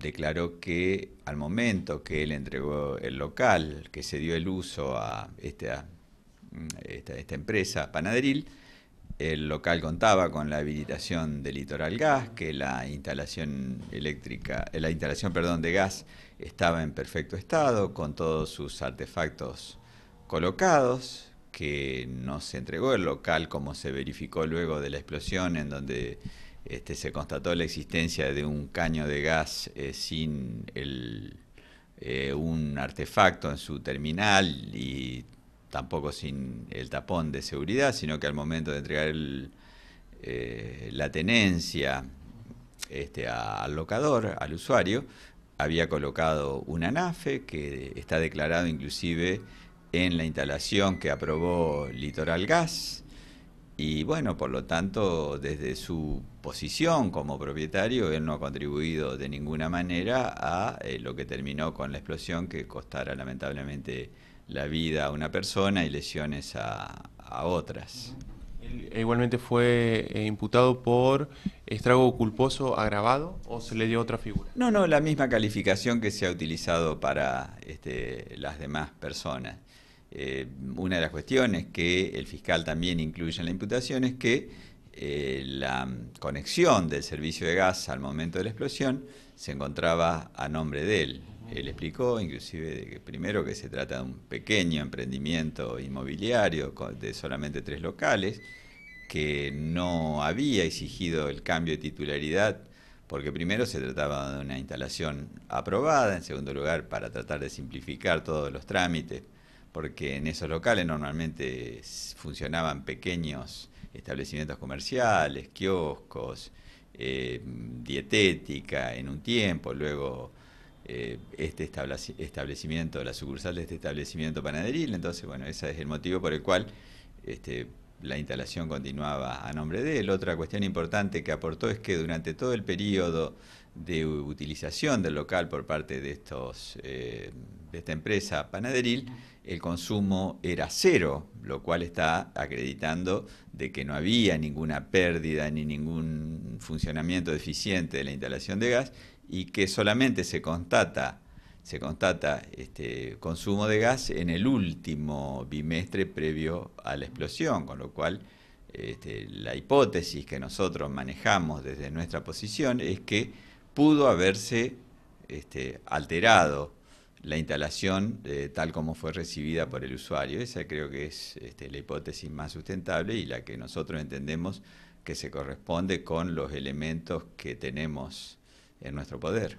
declaró que al momento que él entregó el local, que se dio el uso a esta, mm, empresa panaderil, el local contaba con la habilitación de Litoral Gas, que la instalación eléctrica, eh, la instalación perdón, de gas estaba en perfecto estado, con todos sus artefactos colocados, que no se entregó el local como se verificó luego de la explosión en donde este, se constató la existencia de un caño de gas eh, sin el, eh, un artefacto en su terminal y tampoco sin el tapón de seguridad, sino que al momento de entregar eh, la tenencia este, al locador, al usuario, había colocado un anafe que está declarado inclusive en la instalación que aprobó Litoral Gas y bueno, por lo tanto, desde su posición como propietario, él no ha contribuido de ninguna manera a eh, lo que terminó con la explosión que costara lamentablemente la vida a una persona y lesiones a otras igualmente fue eh, imputado por estrago culposo agravado o se le dio otra figura. No, no, la misma calificación que se ha utilizado para este, las demás personas. Eh, una de las cuestiones que el fiscal también incluye en la imputación es que eh, la conexión del servicio de gas al momento de la explosión se encontraba a nombre de él, él explicó inclusive de que primero que se trata de un pequeño emprendimiento inmobiliario de solamente tres locales, que no había exigido el cambio de titularidad porque primero se trataba de una instalación aprobada, en segundo lugar para tratar de simplificar todos los trámites, porque en esos locales normalmente funcionaban pequeños establecimientos comerciales, kioscos, eh, dietética en un tiempo, luego eh, este establecimiento, la sucursal de este establecimiento panaderil. Entonces, bueno, ese es el motivo por el cual este, la instalación continuaba a nombre de él. Otra cuestión importante que aportó es que durante todo el periodo de utilización del local por parte de, estos, eh, de esta empresa panaderil, el consumo era cero, lo cual está acreditando de que no había ninguna pérdida ni ningún funcionamiento deficiente de la instalación de gas y que solamente se constata, se constata este consumo de gas en el último bimestre previo a la explosión, con lo cual este, la hipótesis que nosotros manejamos desde nuestra posición es que pudo haberse este, alterado la instalación eh, tal como fue recibida por el usuario. Esa creo que es este, la hipótesis más sustentable y la que nosotros entendemos que se corresponde con los elementos que tenemos en nuestro poder.